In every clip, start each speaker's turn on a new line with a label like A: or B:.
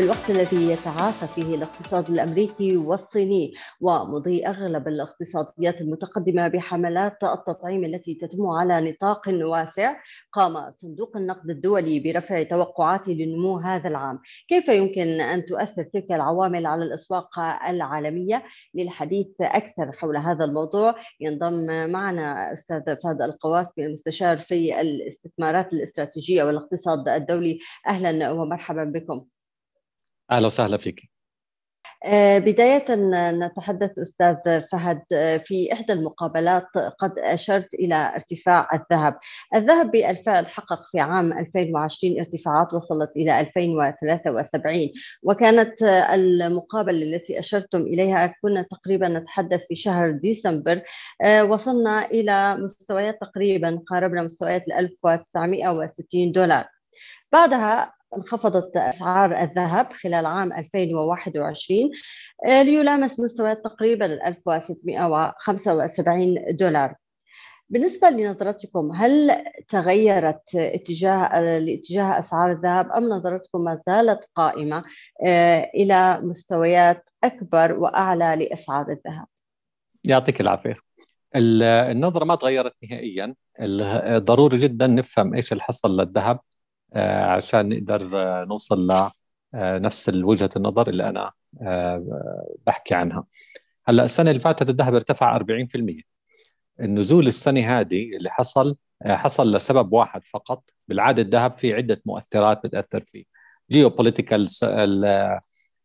A: في الوقت الذي يتعافى فيه الاقتصاد الامريكي والصيني ومضي اغلب الاقتصاديات المتقدمه بحملات التطعيم التي تتم على نطاق واسع قام صندوق النقد الدولي برفع توقعاته لنمو هذا العام كيف يمكن ان تؤثر تلك العوامل على الاسواق العالميه للحديث اكثر حول هذا الموضوع ينضم معنا استاذ فهد القواسمي المستشار في الاستثمارات الاستراتيجيه والاقتصاد الدولي اهلا ومرحبا بكم
B: اهلا وسهلا فيك
A: آه، بداية نتحدث أستاذ فهد آه، في إحدى المقابلات قد أشرت إلى ارتفاع الذهب الذهب بالفعل حقق في عام 2020 ارتفاعات وصلت إلى 2073 وكانت المقابلة التي أشرتم إليها كنا تقريبا نتحدث في شهر ديسمبر آه، وصلنا إلى مستويات تقريبا قاربنا مستويات 1960 دولار بعدها انخفضت أسعار الذهب خلال عام 2021 آه، ليلامس مستويات تقريبا 1675 دولار بالنسبة لنظرتكم هل تغيرت اتجاه لاتجاه أسعار الذهب أم نظرتكم ما زالت قائمة آه، إلى مستويات أكبر وأعلى لأسعار الذهب؟
B: يعطيك العافية النظرة ما تغيرت نهائيا ضروري جدا نفهم إيش اللي حصل للذهب آه، عشان نقدر آه، نوصل لنفس آه، وجهه النظر اللي انا بحكي عنها هلا السنه اللي فاتت الذهب ارتفع 40% النزول السنه هذه اللي حصل حصل لسبب واحد فقط بالعاده الذهب في عده مؤثرات بتاثر فيه جيوبوليتيكال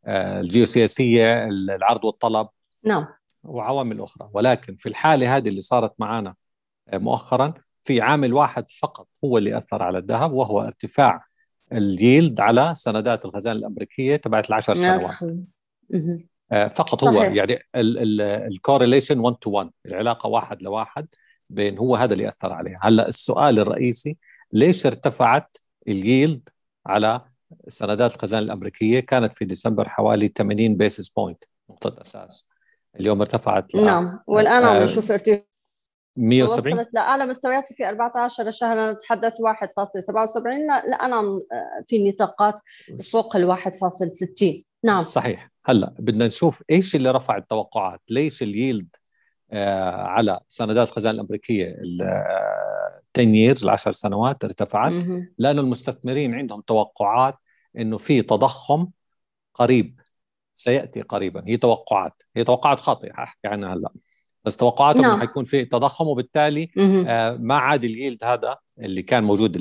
B: الجيوسياسيه العرض والطلب نعم وعوامل اخرى ولكن في الحاله هذه اللي صارت معنا مؤخرا في عامل واحد فقط هو اللي اثر على الذهب وهو ارتفاع اليلد على سندات الخزانه الامريكيه تبعت العشر سنوات آه، فقط هو يعني الكورليشن 1 تو 1 العلاقه واحد لواحد بين هو هذا اللي اثر عليها هلا السؤال الرئيسي ليش ارتفعت اليلد على سندات الخزانه الامريكيه كانت في ديسمبر حوالي 80 بيسس بوينت نقطه اساس اليوم ارتفعت نعم والان آه، عم نشوف ارتفاع 170 وصلت
A: لاعلى مستوياتي في 14 شهر نتحدث 1.77 لا انا آه، في نطاقات فوق ال 1.60
B: نعم صحيح هلا بدنا نشوف ايش اللي رفع التوقعات ليش اليلد آه على سندات الخزانه الامريكيه 10 ييرز ال 10 آه، سنوات ارتفعت لانه المستثمرين عندهم توقعات انه في تضخم قريب سياتي قريبا هي توقعات هي توقعات خاطئه احكي يعني عنها هلا بس توقعاتهم انه نعم. حيكون في تضخم وبالتالي آه، ما عاد اليلد هذا اللي كان موجود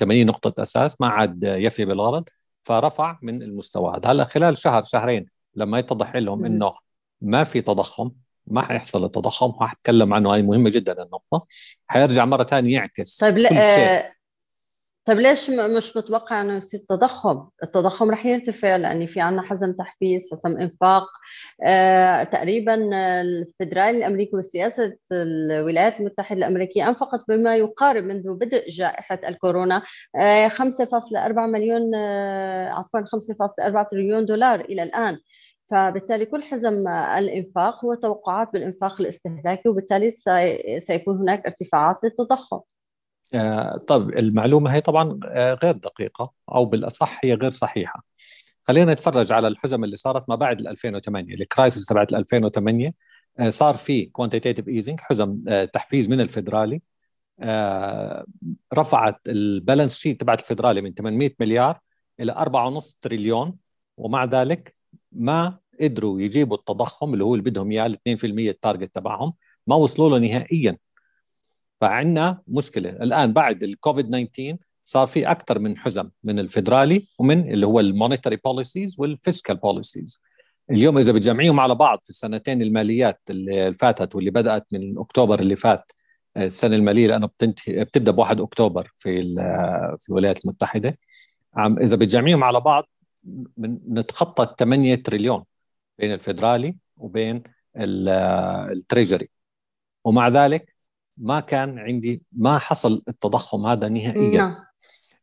B: 80 نقطه اساس ما عاد يفي بالغرض فرفع من المستوى هذا هلا خلال شهر شهرين لما يتضح لهم انه ما في تضخم ما حيحصل التضخم وحتكلم عنه هاي مهمه جدا النقطه حيرجع مره ثانيه يعكس طيب لا آه،
A: طيب ليش مش متوقع انه يصير تضخم؟ التضخم رح يرتفع لان في عنا حزم تحفيز، حزم انفاق، آه، تقريبا الفدرالي الامريكي وسياسه الولايات المتحده الامريكيه انفقت بما يقارب منذ بدء جائحه الكورونا آه، 5.4 مليون آه، عفوا 5.4 تريليون دولار الى الان. فبالتالي كل حزم الانفاق هو توقعات بالانفاق الاستهلاكي وبالتالي سيكون هناك ارتفاعات للتضخم.
B: آه، طب المعلومة هي طبعا آه، غير دقيقة أو بالأصح هي غير صحيحة خلينا نتفرج على الحزم اللي صارت ما بعد 2008 الكرايسيس تبعت 2008 آه، صار في كوانتيتيف ايزنج حزم تحفيز من الفدرالي رفعت البالانس شيت تبعت الفدرالي من 800 مليار الى 4.5 تريليون ومع ذلك ما قدروا يجيبوا التضخم اللي هو اللي بدهم اياه ال 2% التارجت تبعهم ما وصلوا له نهائيا فعندنا مشكله الان بعد الكوفيد 19 صار في اكثر من حزم من الفدرالي ومن اللي هو المونيتري بوليسيز والفيسكال بوليسيز اليوم اذا بتجمعيهم على بعض في السنتين الماليات اللي فاتت واللي بدات من اكتوبر اللي فات السنه الماليه لانه بتنتهي بتبدا ب 1 اكتوبر في في الولايات المتحده عم اذا بتجمعيهم على بعض نتخطى 8 تريليون بين الفدرالي وبين التريجري ومع ذلك ما كان عندي ما حصل التضخم هذا نهائيا نعم.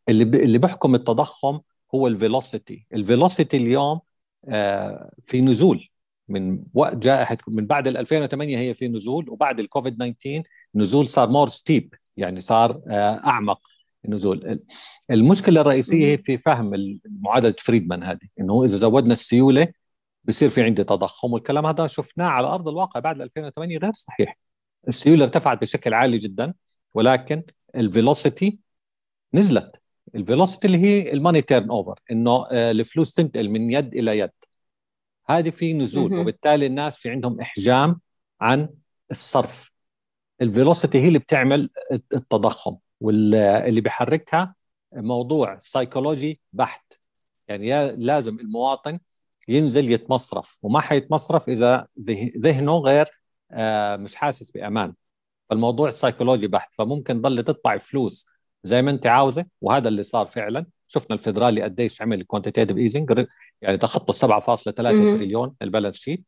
B: اللي ب... اللي بحكم التضخم هو الفيلوسيتي الفيلوسيتي اليوم آه في نزول من وقت جائحه من بعد 2008 هي في نزول وبعد الكوفيد 19 نزول صار مور ستيب يعني صار آه اعمق النزول المشكله الرئيسيه هي في فهم معادله فريدمان هذه انه اذا زودنا السيوله بصير في عندي تضخم والكلام هذا شفناه على ارض الواقع بعد 2008 غير صحيح السيوله ارتفعت بشكل عالي جدا ولكن الفيلوسيتي نزلت الفيلوسيتي اللي هي الماني تيرن اوفر انه آه، الفلوس تنتقل من يد الى يد هذه في نزول وبالتالي الناس في عندهم احجام عن الصرف الفيلوسيتي هي اللي بتعمل التضخم واللي بيحركها موضوع سايكولوجي بحت يعني لازم المواطن ينزل يتمصرف وما حيتمصرف اذا ذهنه غير آه، مش حاسس بامان فالموضوع سيكولوجي بحت فممكن ضل تطبع فلوس زي ما انت عاوزه وهذا اللي صار فعلا شفنا الفدرالي قديش عمل كوانتيتيف ايزنج يعني تخطوا 7.3 تريليون البالانس شيت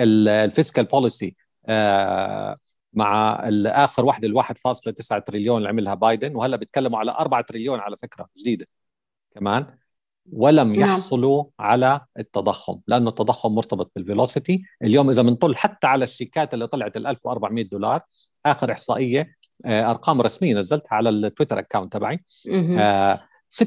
B: الفيسكال بوليسي آه، مع اخر واحد ال 1.9 تريليون اللي عملها بايدن وهلا بيتكلموا على 4 تريليون على فكره جديده كمان ولم نعم. يحصلوا نعم. على التضخم لانه التضخم مرتبط بالفيلوسيتي اليوم اذا بنطل حتى على السكات اللي طلعت ال 1400 دولار اخر احصائيه آه، ارقام رسميه نزلتها على التويتر اكاونت تبعي آه 76%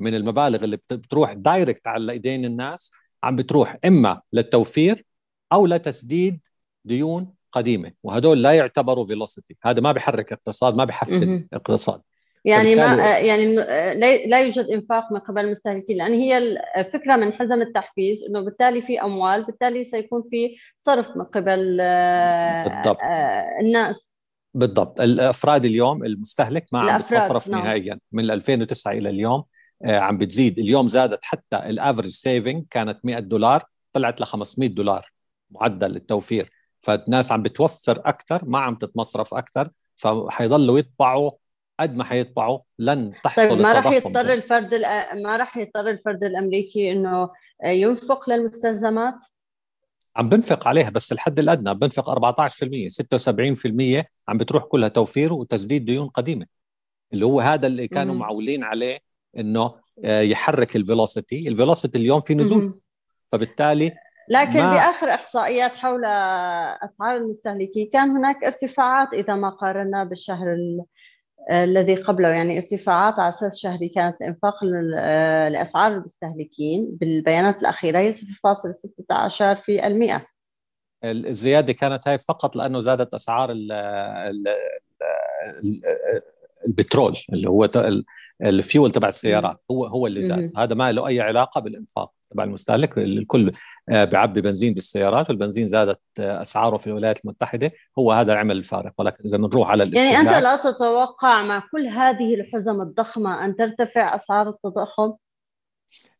B: من المبالغ اللي بتروح دايركت على ايدين الناس عم بتروح اما للتوفير او لتسديد ديون قديمه وهدول لا يعتبروا فيلوسيتي هذا ما بحرك اقتصاد ما بحفز اقتصاد يعني ما آه،
A: يعني آه، لا يوجد انفاق من قبل المستهلكين لان هي الفكره آه، من حزم التحفيز انه بالتالي في اموال بالتالي سيكون في صرف من قبل بالضبط. الناس
B: بالضبط الافراد اليوم المستهلك ما عم يصرف نعم. نهائيا من 2009 الى اليوم عم بتزيد اليوم زادت حتى الافرج سيفنج كانت 100 دولار طلعت ل 500 دولار معدل التوفير فالناس عم بتوفر اكثر ما عم تتمصرف اكثر فحيضلوا يطبعوا قد ما حيطبعوا لن تحصل طيب ما راح يضطر ده.
A: الفرد ما راح يضطر الفرد الامريكي انه آه، ينفق للمستلزمات
B: عم بنفق عليها بس الحد الادنى بنفق 14% 76% عم بتروح كلها توفير وتسديد ديون قديمه اللي هو هذا اللي كانوا معولين عليه انه آه، يحرك الفيلوسيتي الفيلوسيتي اليوم في نزول فبالتالي
A: لكن ما... باخر احصائيات حول اسعار المستهلكين كان هناك ارتفاعات اذا ما قارنا بالشهر الذي قبله يعني ارتفاعات على أساس شهري كانت إنفاق آه، لأسعار المستهلكين بالبيانات الأخيرة هي 0.16 في المئة
B: الزيادة كانت هاي فقط لأنه زادت أسعار الـ الـ الـ البترول اللي هو الفيول تبع السيارات هو هو اللي زاد هذا ما له أي علاقة بالإنفاق تبع المستهلك الكل آه، بيعبي بنزين بالسيارات والبنزين زادت آه، اسعاره في الولايات المتحده هو هذا العمل الفارق ولكن اذا بنروح على يعني انت لا
A: تتوقع مع كل هذه الحزم الضخمه ان ترتفع اسعار التضخم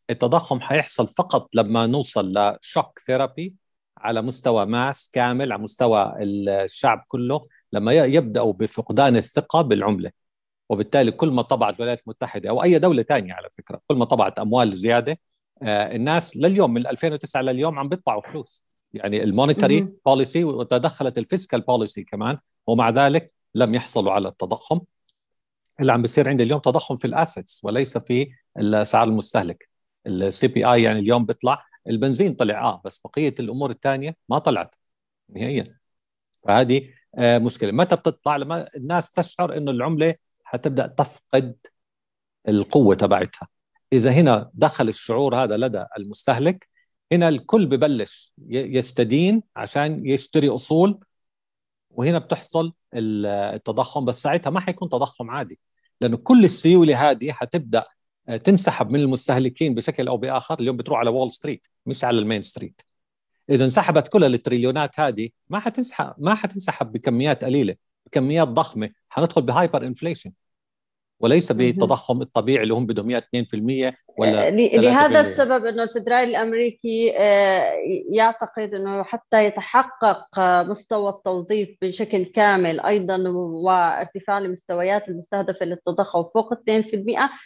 B: التضخم حيحصل فقط لما نوصل لشوك ثيرابي على مستوى ماس كامل على مستوى الشعب كله لما يبداوا بفقدان الثقه بالعمله وبالتالي كل ما طبعت الولايات المتحده او اي دوله ثانيه على فكره كل ما طبعت اموال زياده آه، الناس لليوم من 2009 لليوم عم بيطلعوا فلوس يعني المونيتري بوليسي وتدخلت الفيسكال بوليسي كمان ومع ذلك لم يحصلوا على التضخم اللي عم بيصير عندي اليوم تضخم في الاسيتس وليس في اسعار المستهلك السي بي اي يعني اليوم بيطلع البنزين طلع اه بس بقيه الامور الثانيه ما طلعت نهائيا فهذه آه مشكله متى بتطلع لما الناس تشعر انه العمله حتبدا تفقد القوه تبعتها إذا هنا دخل الشعور هذا لدى المستهلك هنا الكل ببلش يستدين عشان يشتري أصول وهنا بتحصل التضخم بس ساعتها ما حيكون تضخم عادي لأنه كل السيولة هذه حتبدأ آه، تنسحب من المستهلكين بشكل أو بآخر اليوم بتروح على وول ستريت مش على المين ستريت إذا انسحبت كل التريليونات هذه ما حتنسحب ما حتنسحب بكميات قليلة بكميات ضخمة حندخل بهايبر انفليشن وليس بالتضخم الطبيعي اللي هم بدهم اياه 2% ولا آه، لهذا السبب
A: انه الفدرالي الامريكي آه، يعتقد انه حتى يتحقق آه، مستوى التوظيف بشكل كامل ايضا وارتفاع المستويات المستهدفه للتضخم فوق 2%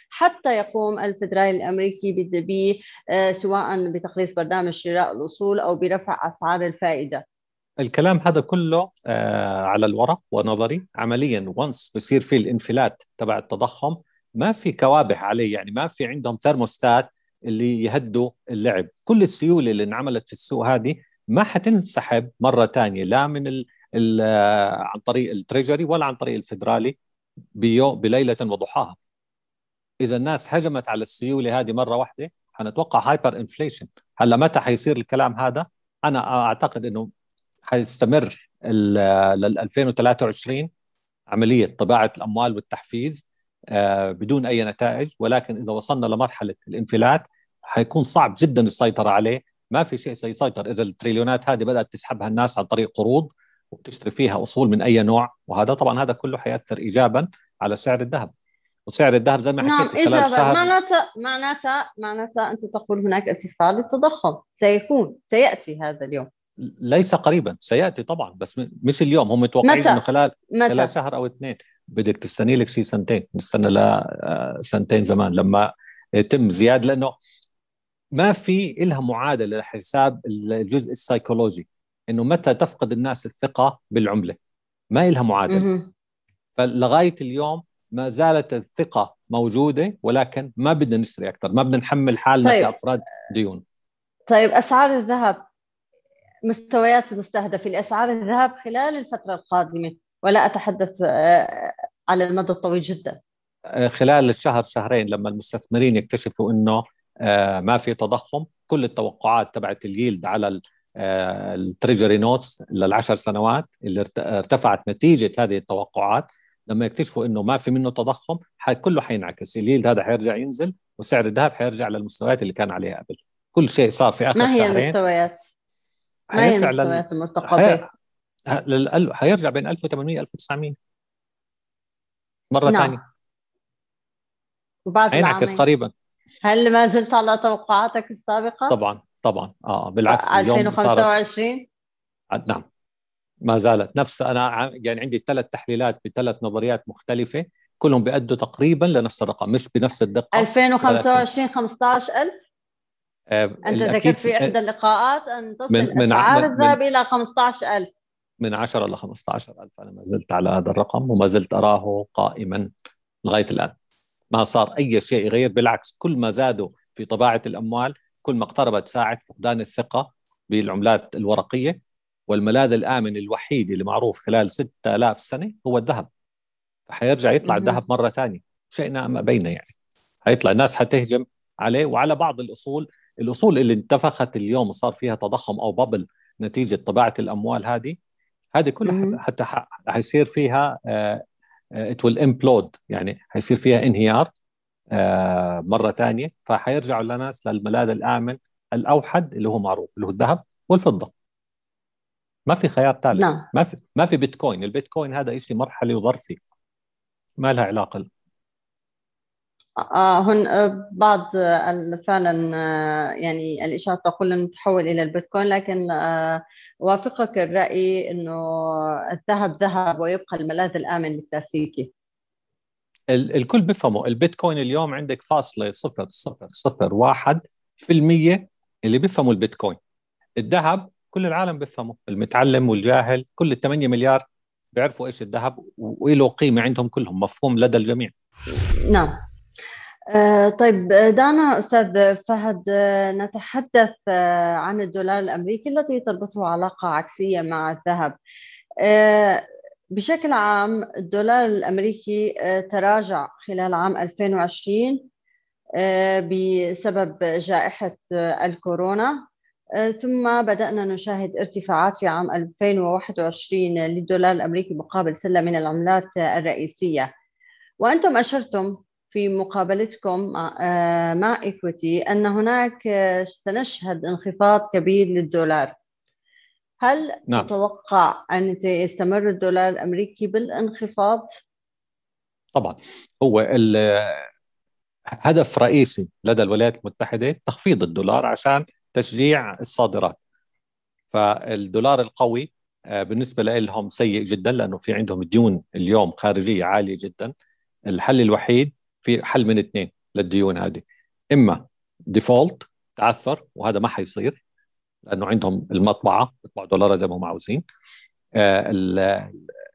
A: حتى يقوم الفدرالي الامريكي سواء بتقليص برنامج شراء الاصول او برفع اسعار الفائده
B: الكلام هذا كله آه، على الورق ونظري عمليا وانس بصير في الانفلات تبع التضخم ما في كوابح عليه يعني ما في عندهم ثرموستات اللي يهدوا اللعب كل السيوله اللي انعملت في السوق هذه ما حتنسحب مره ثانيه لا من الـ الـ آه، عن طريق التريجري ولا عن طريق الفدرالي بيوم بليله وضحاها اذا الناس هجمت على السيوله هذه مره واحده حنتوقع هايبر انفليشن هلا متى حيصير الكلام هذا انا اعتقد انه حيستمر لل 2023 عمليه طباعه الاموال والتحفيز آه، بدون اي نتائج ولكن اذا وصلنا لمرحله الانفلات حيكون صعب جدا السيطره عليه ما في شيء سيسيطر اذا التريليونات هذه بدات تسحبها الناس عن طريق قروض وبتشتري فيها اصول من اي نوع وهذا طبعا هذا كله حياثر ايجابا على سعر الذهب وسعر الذهب زي ما نعم، حكيت إجابة
A: معناتها معناتها معناتها أنت تقول هناك ارتفاع للتضخم سيكون سيأتي هذا اليوم
B: ليس قريبا سياتي طبعا بس مش اليوم هم متوقعين انه خلال متى؟ خلال شهر او اثنين بدك تستني لك شيء سنتين نستنى لسنتين آه، زمان لما يتم زياده لانه ما في إلها معادله لحساب الجزء السيكولوجي انه متى تفقد الناس الثقه بالعمله ما إلها معادله م- فلغايه اليوم ما زالت الثقه موجوده ولكن ما بدنا نشتري اكثر ما بدنا نحمل حالنا طيب. كافراد ديون
A: طيب اسعار الذهب مستويات المستهدف لأسعار الذهب خلال الفترة القادمة ولا أتحدث آه، على المدى الطويل جدا
B: آه، خلال الشهر شهرين لما المستثمرين يكتشفوا أنه آه، ما في تضخم كل التوقعات تبعت اليلد على التريجري نوتس للعشر سنوات اللي ارتفعت نتيجة هذه التوقعات لما يكتشفوا انه ما في منه تضخم كله حينعكس اليلد هذا حيرجع ينزل وسعر الذهب حيرجع للمستويات اللي كان عليها قبل كل شيء صار في اخر ما هي
A: المستويات؟ ما هي المستويات المرتقبه
B: حي... حيرجع بين 1800 1900 مره نعم. ثانيه
A: وبعد هينعكس قريبا هل ما زلت على توقعاتك السابقه؟ طبعا
B: طبعا اه بالعكس 2025 صارت... نعم ما زالت نفس انا يعني عندي ثلاث تحليلات بثلاث نظريات مختلفه كلهم بيأدوا تقريبا لنفس الرقم مش بنفس الدقه 2025
A: 15000
B: آه، انت ذكرت في آه، احدى
A: اللقاءات ان تصل من اسعار الذهب الى 15000
B: من 10 ل 15000 انا ما زلت على هذا الرقم وما زلت اراه قائما لغايه الان ما صار اي شيء يغير بالعكس كل ما زادوا في طباعه الاموال كل ما اقتربت ساعه فقدان الثقه بالعملات الورقيه والملاذ الامن الوحيد اللي معروف خلال 6000 سنه هو الذهب فحيرجع يطلع الذهب مره ثانيه شئنا ام ابينا يعني حيطلع الناس حتهجم عليه وعلى بعض الاصول الاصول اللي انتفخت اليوم وصار فيها تضخم او بابل نتيجه طباعه الاموال هذه هذه كلها حتى حيصير فيها ات ويل امبلود يعني حيصير فيها انهيار آه، مره ثانيه فحيرجعوا لناس للملاذ الامن الاوحد اللي هو معروف اللي هو الذهب والفضه ما في خيار ثالث نعم. ما في ما في بيتكوين البيتكوين هذا شيء مرحلي وظرفي ما لها علاقه
A: آه هن آه، بعض آه، فعلا آه، يعني الإشاعات تقول أن تحول إلى البيتكوين لكن وافقك الرأي أنه الذهب ذهب ويبقى الملاذ الآمن للساسيكي
B: الكل بيفهموا البيتكوين اليوم عندك فاصلة صفر صفر صفر واحد في المية اللي بيفهموا البيتكوين الذهب كل العالم بيفهموا المتعلم والجاهل كل ال 8 مليار بيعرفوا ايش الذهب وله قيمه عندهم كلهم مفهوم لدى الجميع
A: نعم آه، طيب دعنا أستاذ فهد آه، نتحدث آه، عن الدولار الأمريكي التي تربطه علاقة عكسية مع الذهب بشكل عام الدولار الأمريكي تراجع خلال عام 2020 بسبب جائحة الكورونا ثم بدأنا نشاهد ارتفاعات في عام 2021 للدولار الأمريكي مقابل سلة من العملات الرئيسية وأنتم أشرتم في مقابلتكم مع إيكويتي آه، أن هناك آه، سنشهد انخفاض كبير للدولار هل نعم. تتوقع أن يستمر الدولار الأمريكي بالانخفاض؟
B: طبعا هو آه، هدف رئيسي لدى الولايات المتحدة تخفيض الدولار عشان تشجيع الصادرات فالدولار القوي بالنسبة لهم سيء جدا لأنه في عندهم ديون اليوم خارجية عالية جدا الحل الوحيد في حل من اثنين للديون هذه اما ديفولت تعثر وهذا ما حيصير لانه عندهم المطبعه بيطبعوا دولار زي ما هم عاوزين آه،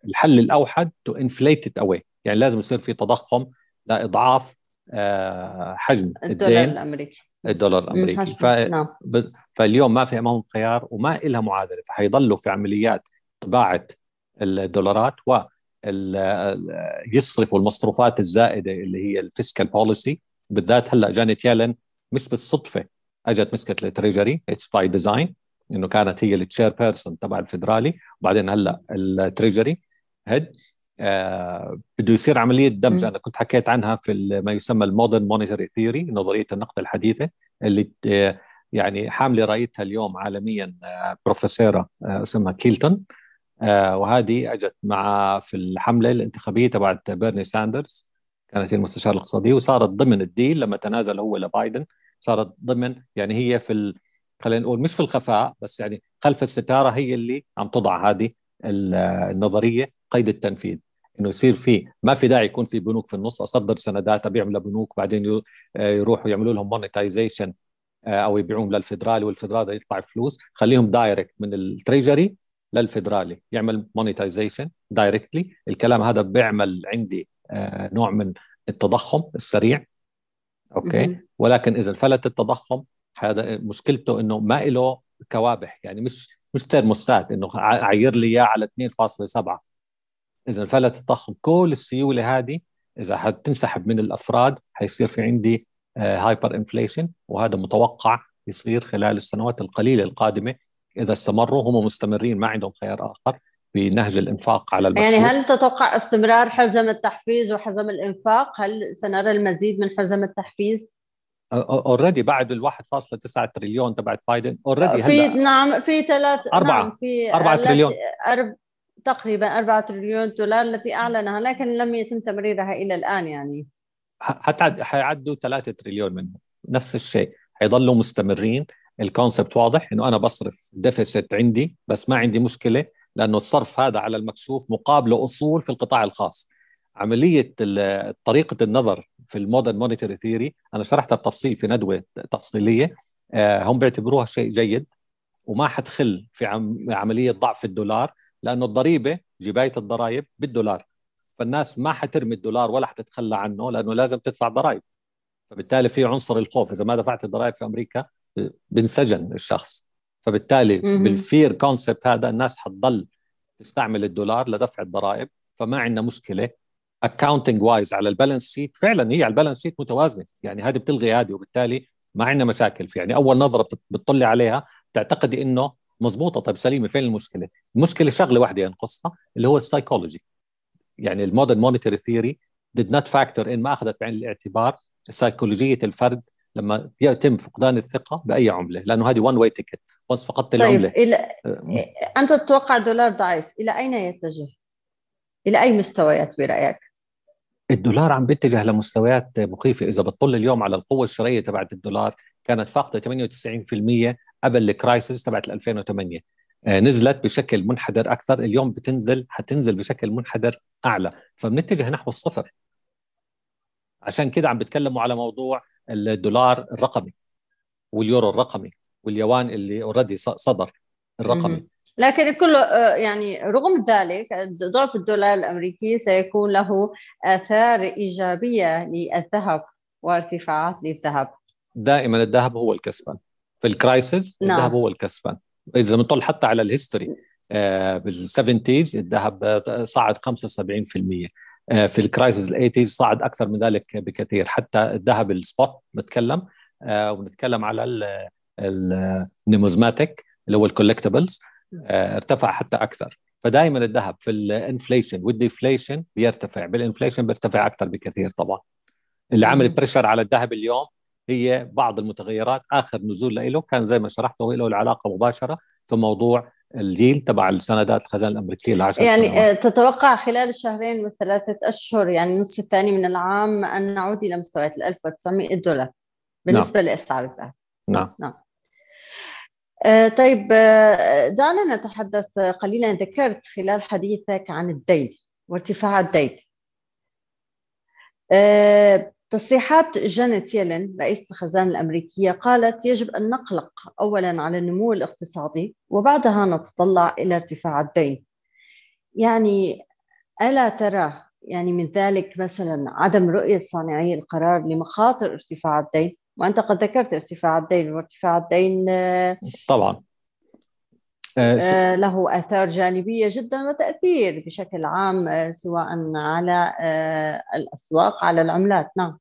B: الحل الاوحد تو انفليت ات اواي يعني لازم يصير في تضخم لاضعاف آه، حجم الدين الامريكي الدولار الامريكي ف... نعم. فاليوم ما في امامهم خيار وما إلها معادله فحيضلوا في عمليات طباعه الدولارات و يصرفوا المصروفات الزائده اللي هي الفيسكال بوليسي بالذات هلا جانيت يالن مش بالصدفه اجت مسكت التريجري اتس باي ديزاين انه كانت هي التشير بيرسون تبع الفدرالي وبعدين هلا التريجري هيد آه بده يصير عمليه دمج انا كنت حكيت عنها في ما يسمى المودرن مونيتري ثيوري نظريه النقد الحديثه اللي آه يعني حامله رايتها اليوم عالميا آه بروفيسوره آه، اسمها كيلتون آه، وهذه اجت مع في الحمله الانتخابيه تبعت بيرني ساندرز كانت هي المستشار الاقتصاديه وصارت ضمن الديل لما تنازل هو لبايدن صارت ضمن يعني هي في ال... خلينا نقول مش في الخفاء بس يعني خلف الستاره هي اللي عم تضع هذه النظريه قيد التنفيذ انه يصير في ما في داعي يكون في بنوك في النص اصدر سندات ابيعهم لبنوك بعدين آه، يروحوا يعملوا لهم مونيتايزيشن آه، او يبيعوهم للفدرالي والفدرالي يطلع فلوس خليهم دايركت من التريجري للفدرالي يعمل مونيتايزيشن دايركتلي الكلام هذا بيعمل عندي آه، نوع من التضخم السريع اوكي ولكن اذا فلت التضخم هذا مشكلته انه ما له كوابح يعني مش مش ترموستات انه عير لي اياه على 2.7 اذا فلت التضخم كل السيوله هذه اذا حتنسحب من الافراد حيصير في عندي هايبر آه، انفليشن وهذا متوقع يصير خلال السنوات القليله القادمه اذا استمروا هم مستمرين ما عندهم خيار اخر بنهج الانفاق على المكسور. يعني هل
A: تتوقع استمرار حزم التحفيز وحزم الانفاق؟ هل سنرى المزيد من حزم التحفيز؟
B: اوريدي بعد ال 1.9 تريليون تبعت بايدن اوريدي في
A: نعم في ثلاث أربعة نعم في 4 تريليون أرب... تقريبا 4 تريليون دولار التي اعلنها لكن لم يتم تمريرها الى الان يعني
B: حتعد حيعدوا 3 تريليون منهم نفس الشيء حيظلوا مستمرين الكونسبت واضح انه انا بصرف ديفيسيت عندي بس ما عندي مشكله لانه الصرف هذا على المكشوف مقابله اصول في القطاع الخاص عمليه طريقه النظر في المودرن مونيتري ثيوري انا شرحتها بتفصيل في ندوه تفصيليه آه، هم بيعتبروها شيء جيد وما حتخل في عمليه ضعف الدولار لانه الضريبه جبايه الضرائب بالدولار فالناس ما حترمي الدولار ولا حتتخلى عنه لانه لازم تدفع ضرائب فبالتالي في عنصر الخوف اذا ما دفعت الضرائب في امريكا بنسجن الشخص فبالتالي مم. بالفير كونسبت هذا الناس حتضل تستعمل الدولار لدفع الضرائب فما عندنا مشكله اكاونتنج وايز على البالانس شيت فعلا هي على البالانس شيت متوازن يعني هذه بتلغي هذه وبالتالي ما عندنا مشاكل في يعني اول نظره بتطلع عليها بتعتقدي انه مزبوطه طيب سليمه فين المشكله؟ المشكله شغله واحده ينقصها يعني اللي هو السايكولوجي يعني المودرن مونيتري ثيوري ديد نوت فاكتور ان ما اخذت بعين الاعتبار سيكولوجيه الفرد لما يتم فقدان الثقه باي عمله لانه هذه وان واي تيكت بس فقدت طيب العمله إلى...
A: انت تتوقع دولار ضعيف الى اين يتجه الى اي مستويات برايك
B: الدولار عم بيتجه لمستويات مخيفه اذا بتطل اليوم على القوه الشرائيه تبعت الدولار كانت فاقده 98% قبل الكرايسيس تبعت 2008 آه، نزلت بشكل منحدر اكثر اليوم بتنزل حتنزل بشكل منحدر اعلى فبنتجه نحو الصفر عشان كده عم بتكلموا على موضوع الدولار الرقمي واليورو الرقمي واليوان اللي اوريدي صدر الرقمي
A: لكن كله آه، يعني رغم ذلك ضعف الدولار الامريكي سيكون له اثار ايجابيه للذهب وارتفاعات للذهب
B: دائما الذهب هو الكسبان في الكرايسيس نعم. الذهب هو الكسبان اذا بنطل حتى على الهيستوري آه، بالسفنتيز الذهب صعد 75% آه، في الكرايسيس الايتيز صعد اكثر من ذلك بكثير حتى الذهب السبوت بتكلم آه، ونتكلم على النموزماتيك اللي هو الكولكتبلز آه، ارتفع حتى اكثر فدائما الذهب في الانفليشن والديفليشن بيرتفع بالانفليشن بيرتفع اكثر بكثير طبعا اللي عمل بريشر على الذهب اليوم هي بعض المتغيرات اخر نزول له كان زي ما شرحت له العلاقه مباشره في موضوع الديل تبع السندات الخزانه الامريكيه لعشر سنوات يعني آه،
A: تتوقع خلال الشهرين والثلاثه اشهر يعني النصف الثاني من العام ان نعود الى مستويات ال 1900 دولار بالنسبه نعم. الذهب نعم نعم آه، طيب آه، دعنا نتحدث قليلا ذكرت خلال حديثك عن الدين وارتفاع الدين تصريحات جانيت يلين رئيسة الخزانة الأمريكية قالت يجب أن نقلق أولا على النمو الاقتصادي وبعدها نتطلع إلى ارتفاع الدين يعني ألا ترى يعني من ذلك مثلا عدم رؤية صانعي القرار لمخاطر ارتفاع الدين وأنت قد ذكرت ارتفاع الدين وارتفاع الدين آه،
B: طبعا آه،
A: له آثار جانبية جدا وتأثير بشكل عام آه، سواء على الأسواق على العملات نعم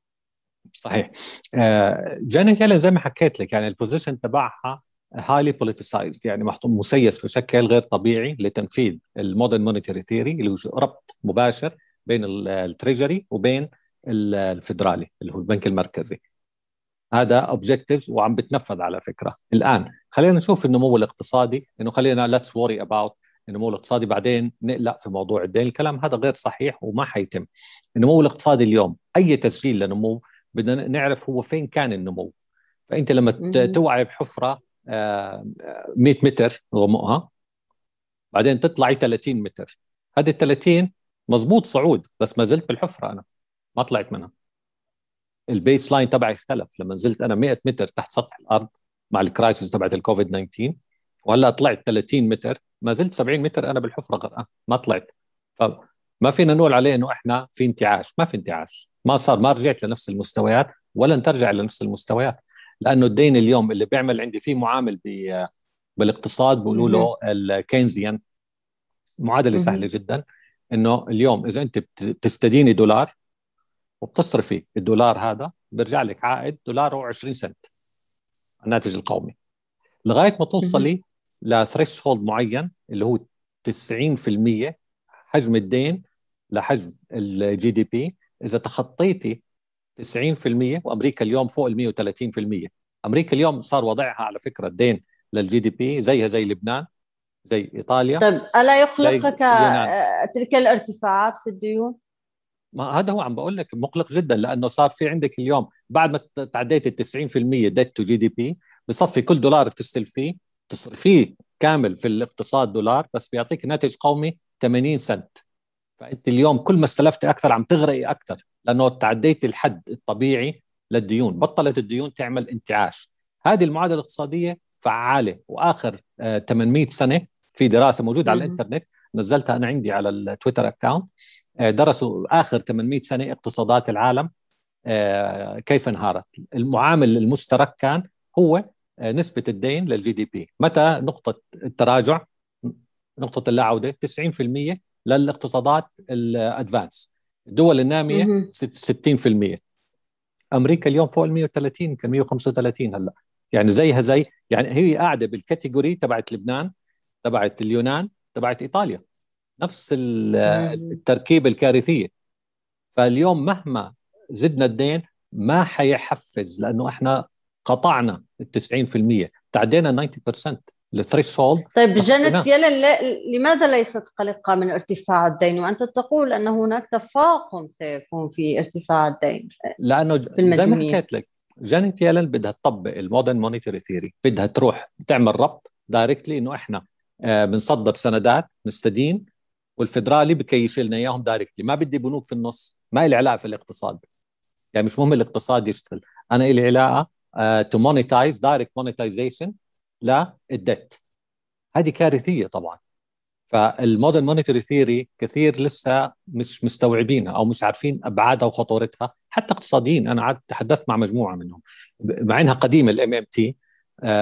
B: صحيح آه، جانا كيلن زي ما حكيت لك يعني البوزيشن تبعها هايلي بوليتيسايزد يعني محطوط مسيس بشكل غير طبيعي لتنفيذ المودرن مونيتري ثيري اللي هو ربط مباشر بين التريجري وبين الفدرالي اللي هو البنك المركزي هذا اوبجكتيفز وعم بتنفذ على فكره الان خلينا نشوف النمو الاقتصادي انه خلينا ليتس وري اباوت النمو الاقتصادي بعدين نقلق في موضوع الدين الكلام هذا غير صحيح وما حيتم النمو الاقتصادي اليوم اي تسجيل لنمو بدنا نعرف هو فين كان النمو فانت لما توعي بحفره 100 آه، متر غمقها بعدين تطلعي 30 متر هذه ال 30 مضبوط صعود بس ما زلت بالحفره انا ما طلعت منها البيس لاين تبعي اختلف لما نزلت انا 100 متر تحت سطح الارض مع الكرايسيس تبعت الكوفيد 19 وهلا طلعت 30 متر ما زلت 70 متر انا بالحفره غرقان ما طلعت فما فينا نقول عليه انه احنا في انتعاش ما في انتعاش ما صار ما رجعت لنفس المستويات ولن ترجع لنفس المستويات لانه الدين اليوم اللي بيعمل عندي في معامل بالاقتصاد بيقولوا له الكينزيان معادله سهله جدا انه اليوم اذا انت بتستديني دولار وبتصرفي الدولار هذا بيرجع لك عائد دولار و20 سنت الناتج القومي لغايه ما توصلي لثريش هولد معين اللي هو 90% حجم الدين لحجم الجي دي بي اذا تخطيتي 90% وامريكا اليوم فوق ال 130% امريكا اليوم صار وضعها على فكره الدين للجي دي بي زيها زي لبنان زي ايطاليا طيب الا يقلقك
A: تلك الارتفاعات في الديون؟
B: ما هذا هو عم بقول لك مقلق جدا لانه صار في عندك اليوم بعد ما تعديت ال 90% ديت تو جي دي بي بصفي كل دولار بتستلفيه تصرفيه كامل في الاقتصاد دولار بس بيعطيك ناتج قومي 80 سنت فانت اليوم كل ما استلفت اكثر عم تغرقي اكثر لانه تعديت الحد الطبيعي للديون بطلت الديون تعمل انتعاش هذه المعادله الاقتصاديه فعاله واخر 800 آه، سنه في دراسه موجوده على الانترنت نزلتها انا عندي على التويتر اكاونت آه، درسوا اخر 800 سنه اقتصادات العالم آه، كيف انهارت المعامل المشترك كان هو نسبه الدين للجي دي بي متى نقطه التراجع نقطه اللا عوده 90% للاقتصادات الادفانس الدول الناميه 60% امريكا اليوم فوق ال 130 يمكن 135 هلا يعني زيها زي يعني هي قاعده بالكاتيجوري تبعت لبنان تبعت اليونان تبعت ايطاليا نفس التركيبه الكارثيه فاليوم مهما زدنا الدين ما حيحفز لانه احنا قطعنا ال 90% تعدينا 90% الثريسولد طيب نعم، نعم. جانت
A: يلن لماذا ليست قلقة من ارتفاع الدين وأنت تقول أن هناك تفاقم سيكون في ارتفاع الدين
B: لأنه زي ما حكيت لك جانت يلن بدها تطبق المودرن مونيتري ثيري بدها تروح تعمل ربط دايركتلي انه احنا آه، بنصدر سندات مستدين والفدرالي بكيش لنا اياهم دايركتلي ما بدي بنوك في النص ما لي علاقه في الاقتصاد يعني مش مهم الاقتصاد يشتغل انا لي علاقه تو مونيتايز دايركت مونيتايزيشن للدت هذه كارثيه طبعا فالمودل مونيتوري ثيري كثير لسه مش مستوعبينها او مش عارفين ابعادها وخطورتها حتى اقتصاديين انا قعدت تحدثت مع مجموعه منهم مع انها قديمه الام ام آه، تي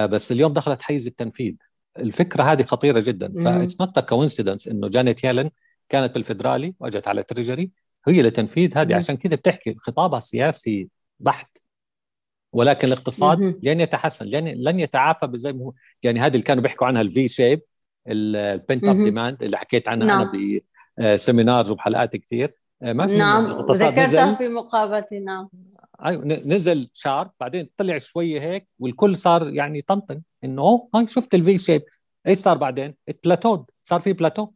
B: بس اليوم دخلت حيز التنفيذ الفكره هذه خطيره جدا فاتس نوت كوينسيدنس انه جانيت يالن كانت بالفدرالي واجت على التريجري هي لتنفيذ هذه عشان كذا بتحكي خطابها سياسي بحت ولكن الاقتصاد لن يتحسن لن لن يتعافى بزي ما هو يعني هذه اللي كانوا بيحكوا عنها الفي شيب البنت اب ديماند اللي حكيت عنها نعم. انا آه، بسيمينارز وبحلقات كثير آه، ما في نعم ذكرتها في
A: مقابلتي نعم
B: ايوه نزل شارب بعدين طلع شويه هيك والكل صار يعني طنطن انه اوه هاي شفت الفي شيب ايش صار بعدين؟ البلاتود صار في بلاتو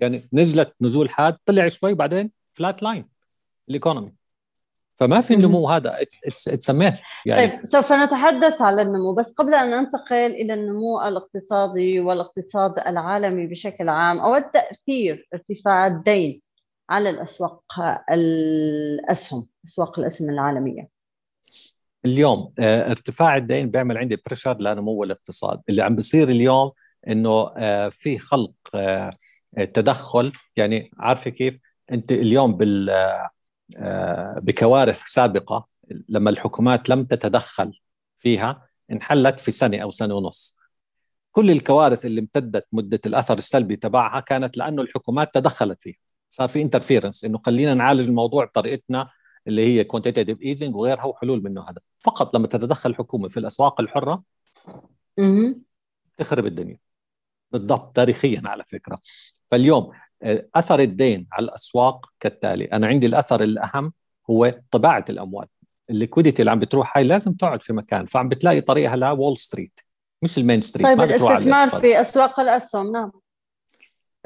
B: يعني نزلت نزول حاد طلع شوي بعدين فلات لاين الايكونومي فما في النمو هذا اتس اتس ميث يعني طيب
A: سوف نتحدث على النمو بس قبل ان ننتقل الى النمو الاقتصادي والاقتصاد العالمي بشكل عام او التاثير ارتفاع الدين على الاسواق الاسهم اسواق الاسهم العالميه
B: اليوم آه، ارتفاع الدين بيعمل عندي بريشر لنمو الاقتصاد اللي عم بيصير اليوم انه آه، في خلق آه، تدخل يعني عارفه كيف انت اليوم بال آه، بكوارث سابقه لما الحكومات لم تتدخل فيها انحلت في سنه او سنه ونص كل الكوارث اللي امتدت مده الاثر السلبي تبعها كانت لانه الحكومات تدخلت فيها صار في انترفيرنس انه خلينا نعالج الموضوع بطريقتنا اللي هي كوانتيتيف ايزنج وغيرها وحلول منه هذا فقط لما تتدخل الحكومه في الاسواق الحره تخرب الدنيا بالضبط تاريخيا على فكره فاليوم اثر الدين على الاسواق كالتالي انا عندي الاثر الاهم هو طباعه الاموال الليكويديتي اللي عم بتروح هاي لازم تقعد في مكان فعم بتلاقي طريقها لوول ستريت مش المين ستريت طيب الاستثمار في
A: اسواق الاسهم نعم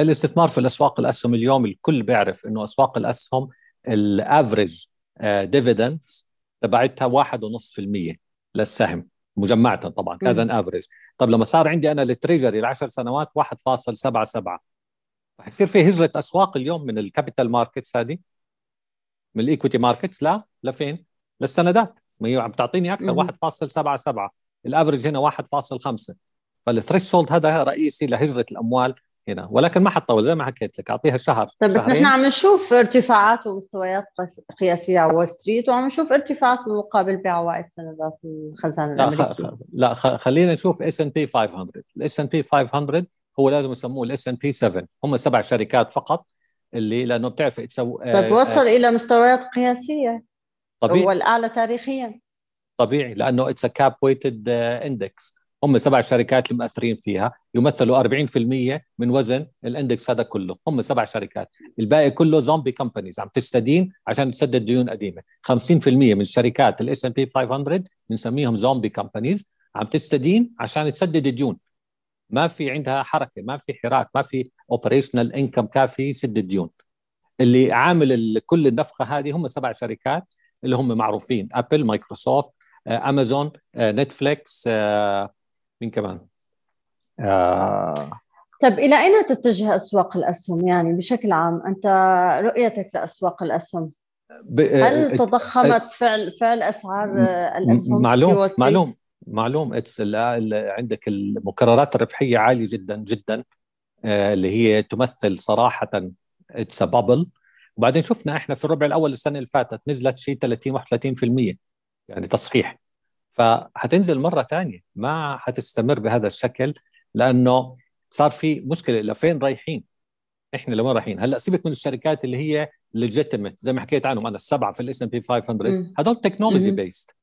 B: الاستثمار في الاسواق الاسهم اليوم الكل بيعرف انه اسواق الاسهم الافريج آه، ديفيدنس تبعتها 1.5% للسهم مجمعة طبعا كازن ان افريج طب لما صار عندي انا التريجري واحد فاصل سنوات 1.77 رح يصير في هجره اسواق اليوم من الكابيتال ماركتس هذه من الايكويتي ماركتس لا لفين؟ للسندات ما هي عم تعطيني اكثر 1.77 الافرج هنا 1.5 فالثريشولد هذا رئيسي لهجره الاموال هنا ولكن ما حتطول زي ما حكيت لك اعطيها شهر طيب بس نحن عم
A: نشوف ارتفاعات ومستويات قياسيه على وول ستريت وعم نشوف ارتفاعات مقابل بعوائد سندات الخزانه الامريكيه لا, خ...
B: لا خ... خلينا نشوف اس ان بي 500 الاس ان بي 500 هو لازم يسموه الاس ان بي 7 هم سبع شركات فقط اللي لانه بتعرف تسوي آه، طيب، وصل
A: آه، الى مستويات قياسيه طبيعي هو الاعلى تاريخيا
B: طبيعي لانه اتس كاب ويتد اندكس هم سبع شركات المؤثرين فيها يمثلوا 40% من وزن الاندكس هذا كله هم سبع شركات الباقي كله زومبي كومبانيز عم تستدين عشان تسدد ديون قديمه 50% من شركات الاس ام بي 500 بنسميهم زومبي كومبانيز عم تستدين عشان تسدد ديون ما في عندها حركه ما في حراك ما في اوبريشنال انكم كافي يسد الديون اللي عامل كل النفقه هذه هم سبع شركات اللي هم معروفين ابل مايكروسوفت امازون نتفليكس مين كمان آه.
A: طب الى اين تتجه اسواق الاسهم يعني بشكل عام انت رؤيتك لاسواق الاسهم
B: آه، هل تضخمت آه،
A: فعل فعل اسعار الاسهم معلوم
B: معلوم معلوم اتس عندك المكررات الربحيه عاليه جدا جدا آه، اللي هي تمثل صراحه اتس بابل وبعدين شفنا احنا في الربع الاول السنه اللي فاتت نزلت شيء 30 31% يعني تصحيح فحتنزل مره ثانيه ما حتستمر بهذا الشكل لانه صار في مشكله لفين رايحين احنا لوين رايحين هلا سيبك من الشركات اللي هي ليجيتمت زي ما حكيت عنهم انا السبعه في الاس ام بي 500 هذول تكنولوجي بيست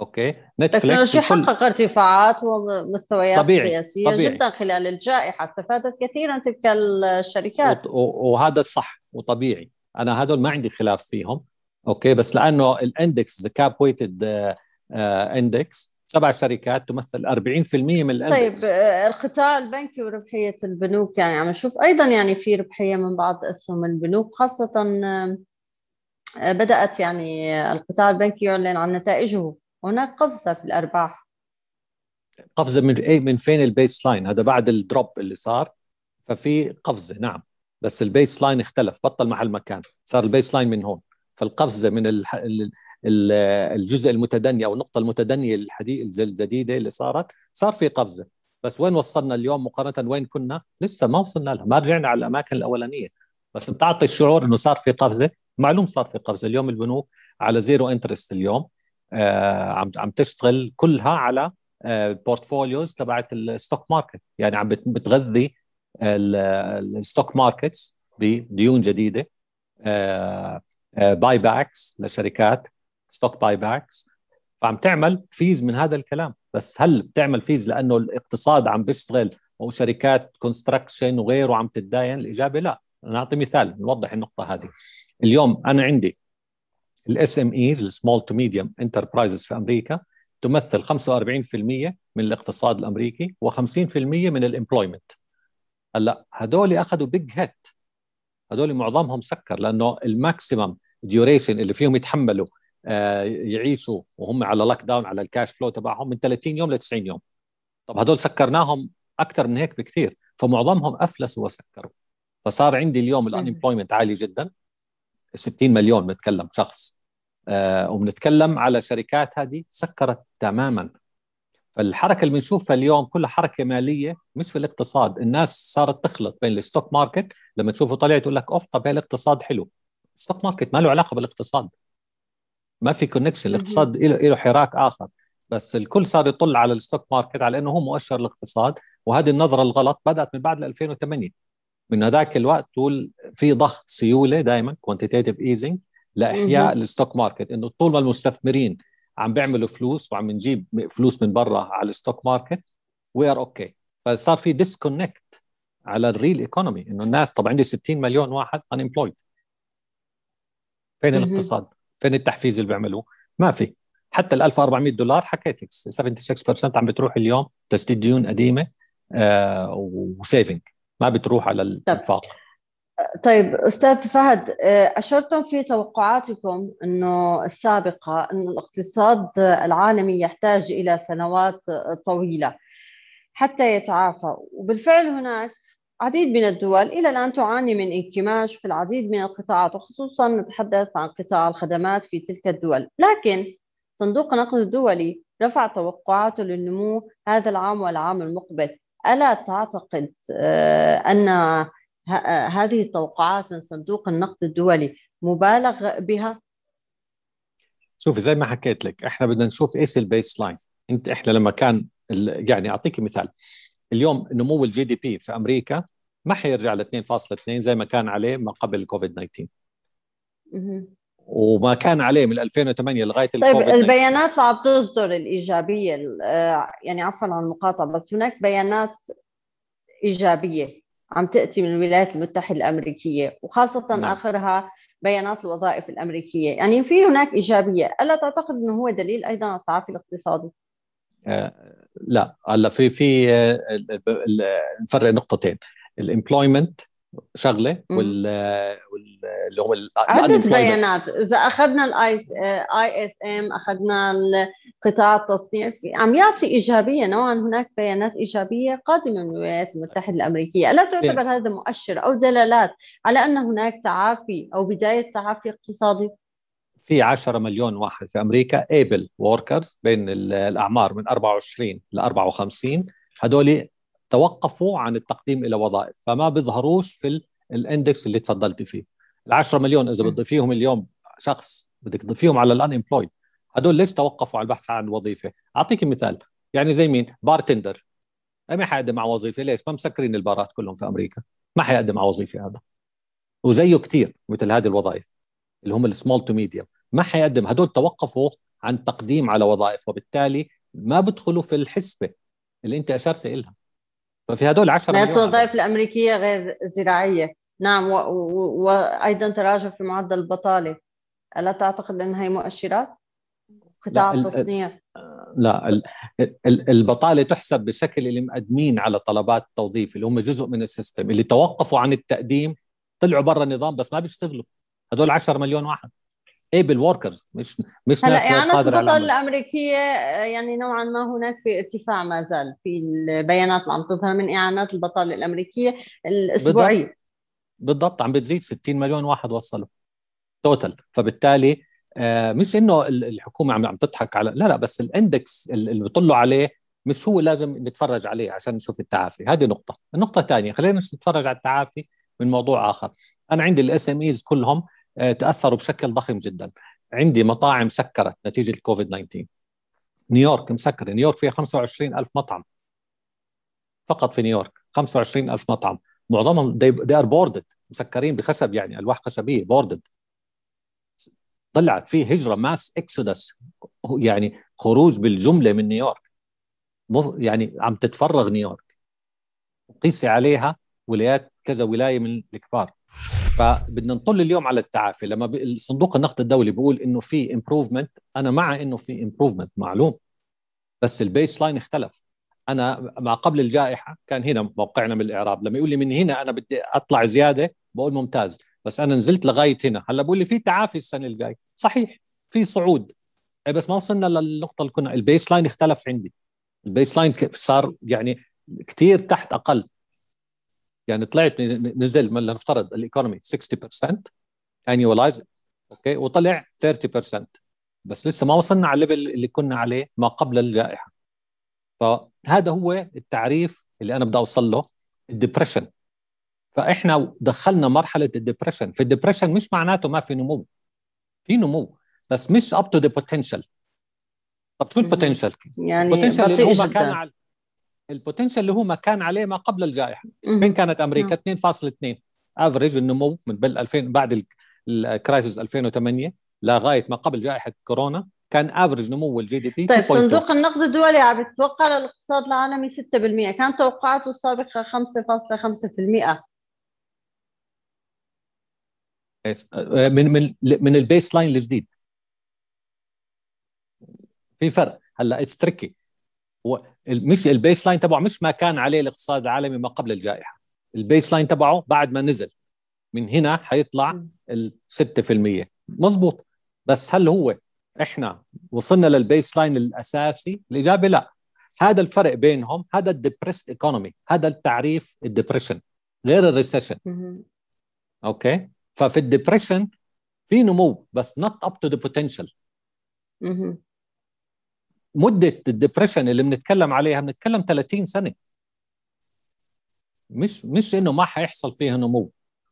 B: اوكي نتفلكس الكل حققت
A: ارتفاعات ومستويات طبيعي. سياسيه طبيعي. جدا خلال الجائحه استفادت كثيرا تلك الشركات
B: وهذا الصح وطبيعي انا هذول ما عندي خلاف فيهم اوكي بس لانه الاندكس ذا كاب ويتد اندكس سبع شركات تمثل 40% من الاندكس طيب
A: آه، القطاع البنكي وربحيه البنوك يعني عم نشوف ايضا يعني في ربحيه من بعض اسهم البنوك خاصه آه، بدات يعني القطاع البنكي يعلن عن نتائجه هناك قفزه في الارباح
B: قفزه من اي من فين البيس لاين هذا بعد الدروب اللي صار ففي قفزه نعم بس البيس لاين اختلف بطل محل مكان صار البيس لاين من هون فالقفزه من الح... الجزء المتدني او النقطه المتدنيه الحديث الجديده اللي صارت صار في قفزه بس وين وصلنا اليوم مقارنه وين كنا لسه ما وصلنا لها ما رجعنا على الاماكن الاولانيه بس بتعطي الشعور انه صار في قفزه معلوم صار في قفزه اليوم البنوك على زيرو انترست اليوم آه، عم عم تشتغل كلها على البورتفوليوز آه، تبعت الستوك ماركت يعني عم بتغذي الستوك ماركتس بديون جديده باي آه، باكس لشركات ستوك باي باكس فعم تعمل فيز من هذا الكلام بس هل بتعمل فيز لانه الاقتصاد عم بيشتغل وشركات كونستراكشن وغيره عم تتداين الاجابه لا نعطي مثال نوضح النقطه هذه اليوم انا عندي الاس ام ايز السمول تو ميديوم انتربرايزز في امريكا تمثل 45% من الاقتصاد الامريكي و50% من الامبلويمنت هلا هدول اخذوا بيج هيت هدول معظمهم سكر لانه الماكسيمم ديوريشن اللي فيهم يتحملوا آه يعيشوا وهم على لوك داون على الكاش فلو تبعهم من 30 يوم ل 90 يوم طب هدول سكرناهم اكثر من هيك بكثير فمعظمهم افلسوا وسكروا فصار عندي اليوم الانemployment عالي جدا 60 مليون بنتكلم شخص آه، وبنتكلم على شركات هذه سكرت تماما فالحركه اللي بنشوفها اليوم كلها حركه ماليه مش في الاقتصاد الناس صارت تخلط بين الستوك ماركت لما تشوفه طلع تقول لك اوف طب الاقتصاد حلو الستوك ماركت ما له علاقه بالاقتصاد ما في كونكشن الاقتصاد له حراك اخر بس الكل صار يطل على الستوك ماركت على انه هو مؤشر الاقتصاد وهذه النظره الغلط بدات من بعد 2008 من هذاك الوقت طول في ضخ سيوله دائما كوانتيتيف ايزنج لاحياء الستوك ماركت انه طول ما المستثمرين عم بيعملوا فلوس وعم نجيب فلوس من برا على الستوك ماركت وي ار اوكي فصار في ديسكونكت على الريل ايكونومي انه الناس طب عندي 60 مليون واحد ان امبلويد فين الاقتصاد؟ فين التحفيز اللي بيعملوه؟ ما في حتى ال 1400 دولار حكيت 76% عم بتروح اليوم تسديد ديون قديمه آه وسيفنج ما بتروح على الانفاق
A: طيب استاذ فهد آه، اشرتم في توقعاتكم انه السابقه ان الاقتصاد العالمي يحتاج الى سنوات طويله حتى يتعافى وبالفعل هناك عديد من الدول الى الان تعاني من انكماش في العديد من القطاعات وخصوصا نتحدث عن قطاع الخدمات في تلك الدول لكن صندوق النقد الدولي رفع توقعاته للنمو هذا العام والعام المقبل ألا تعتقد آه، أن آه، هذه التوقعات من صندوق النقد الدولي مبالغ بها؟
B: شوفي زي ما حكيت لك احنا بدنا نشوف ايش البيس لاين انت احنا لما كان يعني اعطيك مثال اليوم نمو الجي دي بي في امريكا ما حيرجع ل 2.2 زي ما كان عليه ما قبل كوفيد 19 وما كان عليه من 2008 لغايه طيب البيانات
A: اللي عم تصدر الايجابيه آه، يعني عفوا عن المقاطعه بس هناك بيانات ايجابيه عم تاتي من الولايات المتحده الامريكيه وخاصه نعم. اخرها بيانات الوظائف الامريكيه، يعني في هناك ايجابيه، الا تعتقد انه هو دليل ايضا على التعافي الاقتصادي؟
B: آه لا هلا في في آه، نفرق نقطتين الامبلويمنت شغله وال آه، اللي هم آه، عدد بيانات
A: اذا اخذنا الاي اس ام اخذنا قطاع التصنيع عم يعطي ايجابيه نوعا هناك بيانات ايجابيه قادمه من الولايات المتحده الامريكيه الا تعتبر إيه. هذا مؤشر او دلالات على ان هناك تعافي او بدايه تعافي اقتصادي
B: في 10 مليون واحد في امريكا ايبل وركرز بين الاعمار من 24 ل 54 هدول توقفوا عن التقديم الى وظائف فما بيظهروش في الاندكس اللي تفضلتي فيه ال 10 مليون اذا بتضيفيهم اليوم شخص بدك تضيفيهم على الان امبلويد هدول ليش توقفوا عن البحث عن وظيفه؟ اعطيك مثال يعني زي مين؟ بارتندر ما حيقدم على وظيفه ليش؟ ما مسكرين البارات كلهم في امريكا ما حيقدم على وظيفه هذا وزيه كثير مثل هذه الوظائف اللي هم السمول تو ميديوم ما حيقدم هدول توقفوا عن التقديم على وظائف وبالتالي ما بدخلوا في الحسبه اللي انت اشرت لها ففي هدول 10 مليون الوظائف
A: الامريكيه غير زراعيه نعم وايضا تراجع في معدل البطاله الا تعتقد ان هي مؤشرات قطاع التصنيع
B: آه، لا البطاله تحسب بشكل اللي مقدمين على طلبات التوظيف اللي هم جزء من السيستم اللي توقفوا عن التقديم طلعوا برا النظام بس ما بيشتغلوا هدول 10 مليون واحد ايبل وركرز مش مش ناس يعني قادرة البطالة
A: الأمريكية آه، يعني نوعا ما هناك في ارتفاع ما زال في البيانات اللي عم تظهر من إعانات البطالة الأمريكية الأسبوعية
B: بالضبط عم بتزيد 60 مليون واحد وصلوا توتال فبالتالي آه، مش انه الحكومه عم عم تضحك على لا لا بس الاندكس اللي بيطلوا عليه مش هو لازم نتفرج عليه عشان نشوف التعافي هذه نقطه النقطه الثانيه خلينا نتفرج على التعافي من موضوع اخر انا عندي الاس ام ايز كلهم آه، تاثروا بشكل ضخم جدا عندي مطاعم سكرت نتيجه الكوفيد 19 نيويورك مسكره نيويورك فيها 25 ألف مطعم فقط في نيويورك 25 ألف مطعم معظمهم دي ار بوردد مسكرين بخشب يعني الواح خشبيه بوردد طلعت في هجره ماس اكسودس يعني خروج بالجمله من نيويورك يعني عم تتفرغ نيويورك قيسي عليها ولايات كذا ولايه من الكبار فبدنا نطل اليوم على التعافي لما صندوق النقد الدولي بيقول انه في امبروفمنت انا مع انه في امبروفمنت معلوم بس البيس لاين اختلف انا ما قبل الجائحه كان هنا موقعنا من الاعراب لما يقول لي من هنا انا بدي اطلع زياده بقول ممتاز بس انا نزلت لغايه هنا هلا بقول لي في تعافي السنه الجاي صحيح في صعود إيه، بس ما وصلنا للنقطه اللي كنا البيس لاين اختلف عندي البيس لاين صار يعني كثير تحت اقل يعني طلعت نزل لنفترض الايكونومي 60% انيولايز اوكي وطلع 30% بس لسه ما وصلنا على الليفل اللي كنا عليه ما قبل الجائحه ف هذا هو التعريف اللي انا بدي اوصل له الدبرشن فاحنا دخلنا مرحله الدبرشن في الدبرشن مش معناته ما في نمو في نمو بس مش اب تو ذا بوتنشال طب شو البوتنشال؟
A: يعني البوتنشال اللي هو ما كان على
B: البوتنشال اللي هو ما كان عليه ما قبل الجائحه فين كانت امريكا 2.2 نعم. افريج النمو من بال 2000 بعد الكرايسس 2008 لغايه ما قبل جائحه كورونا كان افرج نمو الجي دي بي طيب صندوق
A: النقد الدولي عم يتوقع للاقتصاد العالمي 6% كان توقعاته السابقه 5.5%
B: آه، من من من البيس لاين الجديد في فرق هلا اتس هو مش البيس لاين تبعه مش ما كان عليه الاقتصاد العالمي ما قبل الجائحه البيس لاين تبعه بعد ما نزل من هنا حيطلع ال 6% مزبوط بس هل هو احنا وصلنا للبيس لاين الاساسي الاجابه لا هذا الفرق بينهم هذا الديبرست ايكونومي هذا التعريف الديبرشن غير الريسيشن اوكي ففي الديبرشن في نمو بس نوت اب تو ذا بوتنشال مده الديبرشن اللي بنتكلم عليها بنتكلم 30 سنه مش مش انه ما حيحصل فيها نمو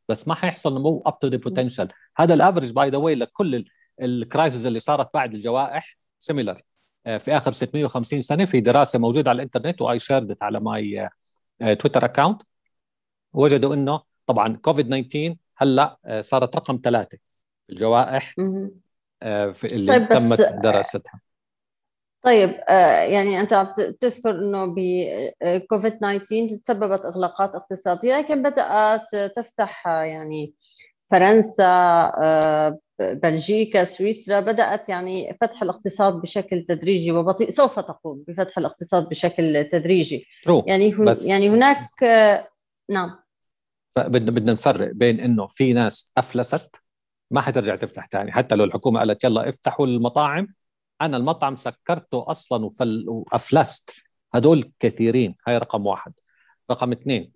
B: بس ما حيحصل نمو اب تو ذا بوتنشال هذا الافرج باي ذا واي لكل الكرايسز اللي صارت بعد الجوائح سيميلر آه، في اخر 650 سنه في دراسه موجوده على الانترنت واي شيردت على ماي تويتر اكاونت وجدوا انه طبعا كوفيد 19 هلا آه، صارت رقم ثلاثه الجوائح آه، في اللي طيب تمت دراستها
A: طيب يعني انت عم تذكر انه بكوفيد 19 تسببت اغلاقات اقتصاديه لكن بدات تفتح يعني فرنسا آه، بلجيكا سويسرا بدأت يعني فتح الاقتصاد بشكل تدريجي وبطيء سوف تقوم بفتح الاقتصاد بشكل تدريجي True. يعني هن... بس يعني هناك آه، نعم
B: بدنا بدنا نفرق بين انه في ناس افلست ما حترجع تفتح تاني حتى لو الحكومه قالت يلا افتحوا المطاعم انا المطعم سكرته اصلا وفل... وافلست هدول كثيرين هاي رقم واحد رقم اثنين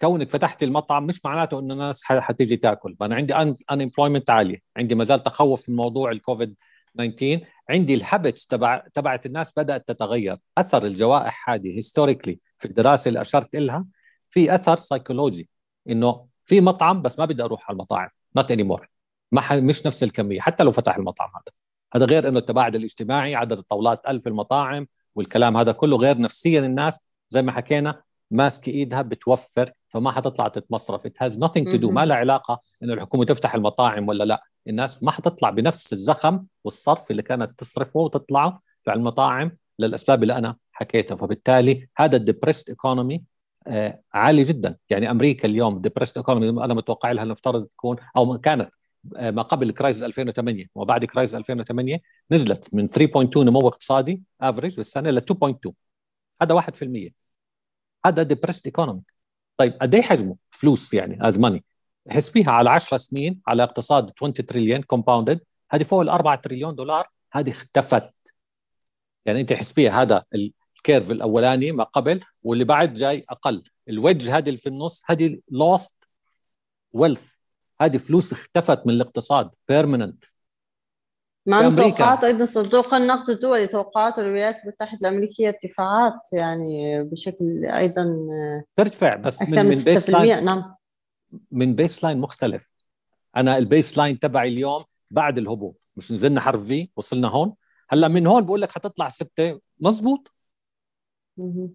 B: كونك فتحت المطعم مش معناته انه الناس حتيجي تاكل انا عندي ان امبلويمنت عاليه عندي ما زال تخوف من موضوع الكوفيد 19 عندي الهابتس تبع تبعت الناس بدات تتغير اثر الجوائح هذه هيستوريكلي في الدراسه اللي اشرت لها في اثر سيكولوجي انه في مطعم بس ما بدي اروح على المطاعم نوت اني مور ما ح... مش نفس الكميه حتى لو فتح المطعم هذا هذا غير انه التباعد الاجتماعي عدد الطاولات ألف المطاعم والكلام هذا كله غير نفسيا الناس زي ما حكينا ماسك ايدها بتوفر فما حتطلع تتمصرف ات هاز nothing تو دو ما لها علاقه انه الحكومه تفتح المطاعم ولا لا الناس ما حتطلع بنفس الزخم والصرف اللي كانت تصرفه وتطلعه على المطاعم للاسباب اللي انا حكيتها فبالتالي هذا الديبرست ايكونومي آه، عالي جدا يعني امريكا اليوم ديبرست ايكونومي انا متوقع لها نفترض تكون او كانت آه، ما قبل كرايز 2008 وبعد كرايز 2008 نزلت من 3.2 نمو اقتصادي افريج بالسنه ل 2.2 هذا 1% هذا ديبرست ايكونومي طيب قد ايه حجمه فلوس يعني از ماني حسبيها على 10 سنين على اقتصاد 20 تريليون كومباوندد هذه فوق ال 4 تريليون دولار هذه اختفت يعني انت حسبيها هذا الكيرف الاولاني ما قبل واللي بعد جاي اقل الوجه هذه اللي في النص هذه لوست ويلث هذه فلوس اختفت من الاقتصاد بيرمننت مع توقعات
A: ايضا صندوق النقد الدولي يعني توقعات الولايات المتحده الامريكيه ارتفاعات يعني بشكل ايضا آه،
B: ترتفع بس من, من بيس لاين نعم من بيس لاين مختلف انا البيس لاين تبعي اليوم بعد الهبوط مش نزلنا حرف في وصلنا هون هلا من هون بقول لك حتطلع ستة مزبوط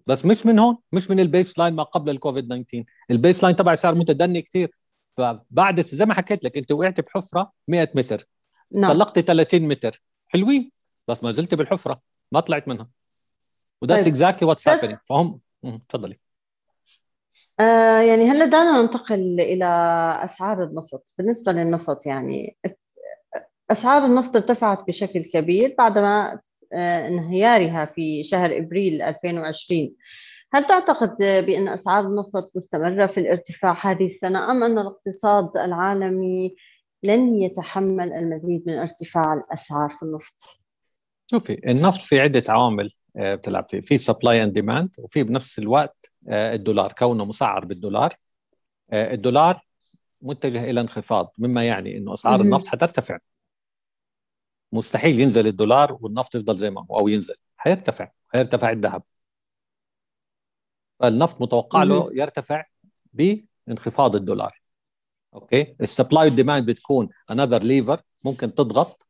B: بس مش من هون مش من البيس لاين ما قبل الكوفيد 19 البيس لاين تبعي صار متدني كثير فبعد زي ما حكيت لك انت وقعت بحفره 100 متر نعم. سلقتي 30 متر حلوين بس ما زلت بالحفره ما طلعت منها وذاتس اكزاكتلي واتس هابينج فهم تفضلي
A: آه يعني هلا دعنا ننتقل الى اسعار النفط بالنسبه للنفط يعني اسعار النفط ارتفعت بشكل كبير بعدما آه، انهيارها في شهر ابريل 2020 هل تعتقد بان اسعار النفط مستمره في الارتفاع هذه السنه ام ان الاقتصاد العالمي لن يتحمل المزيد من ارتفاع الاسعار في النفط
B: شوفي النفط في عده عوامل آه، بتلعب فيه في سبلاي اند ديماند وفي بنفس الوقت آه، الدولار كونه مسعر بالدولار آه، الدولار متجه الى انخفاض مما يعني انه اسعار النفط حترتفع مستحيل ينزل الدولار والنفط يفضل زي ما هو او ينزل حيرتفع حيرتفع الذهب فالنفط متوقع له يرتفع بانخفاض الدولار اوكي السبلاي والديماند بتكون انذر ليفر ممكن تضغط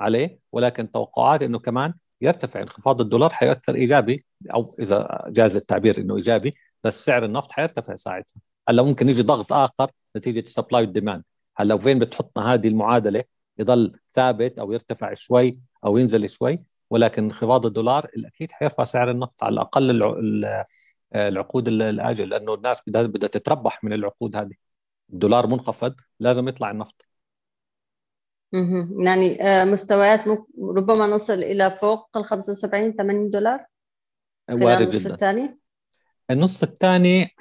B: عليه ولكن توقعات انه كمان يرتفع انخفاض الدولار حيؤثر ايجابي او اذا جاز التعبير انه ايجابي بس سعر النفط حيرتفع ساعتها هلا ممكن يجي ضغط اخر نتيجه السبلاي والديماند هلا وفين بتحطنا هذه المعادله يضل ثابت او يرتفع شوي او ينزل شوي ولكن انخفاض الدولار الاكيد حيرفع سعر النفط على الاقل العقود الاجل لانه الناس بدها تتربح من العقود هذه الدولار منخفض لازم يطلع النفط
A: يعني آه، مستويات ربما نصل الى فوق ال 75 80 دولار
B: وارد النصف جدا الثاني النص الثاني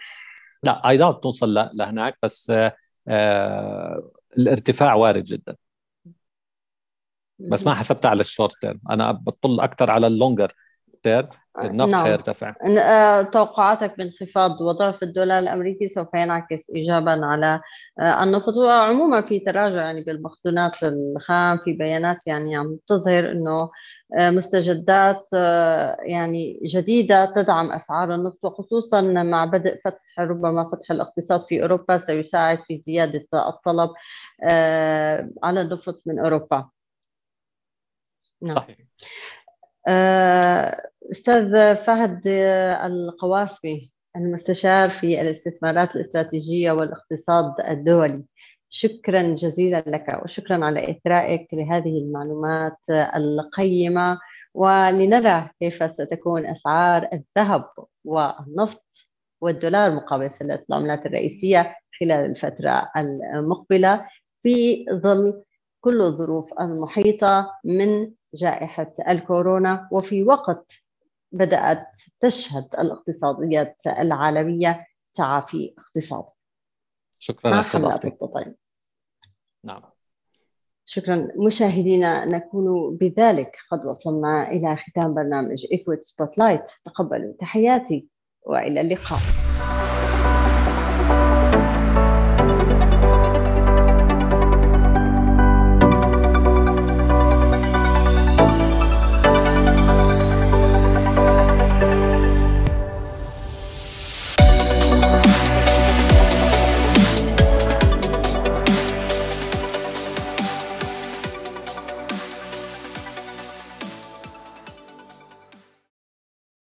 B: لا اي داوت نوصل لهناك بس آه، آه، الارتفاع وارد جدا بس ما حسبتها على الشورت تيرم انا بطل اكثر على اللونجر تير آه، النفط نعم. حيرتفع
A: آه، توقعاتك بانخفاض وضعف الدولار الامريكي سوف ينعكس ايجابا على آه، النفط وعموما في تراجع يعني بالمخزونات الخام في بيانات يعني عم تظهر انه مستجدات يعني جديده تدعم اسعار النفط وخصوصا مع بدء فتح ربما فتح الاقتصاد في اوروبا سيساعد في زياده الطلب على النفط من اوروبا نعم. صحيح آه، أستاذ فهد آه، القواسمي المستشار في الاستثمارات الاستراتيجية والاقتصاد الدولي شكرا جزيلا لك وشكرا على إثرائك لهذه المعلومات آه، القيمة ولنرى كيف ستكون أسعار الذهب والنفط والدولار مقابل سلة العملات الرئيسية خلال الفترة المقبلة في ظل كل الظروف المحيطة من جائحة الكورونا وفي وقت بدأت تشهد الاقتصاديات العالمية تعافي اقتصادي
B: شكرا نعم
A: شكرا مشاهدينا نكون بذلك قد وصلنا إلى ختام برنامج إيكويت سبوتلايت تقبلوا تحياتي وإلى اللقاء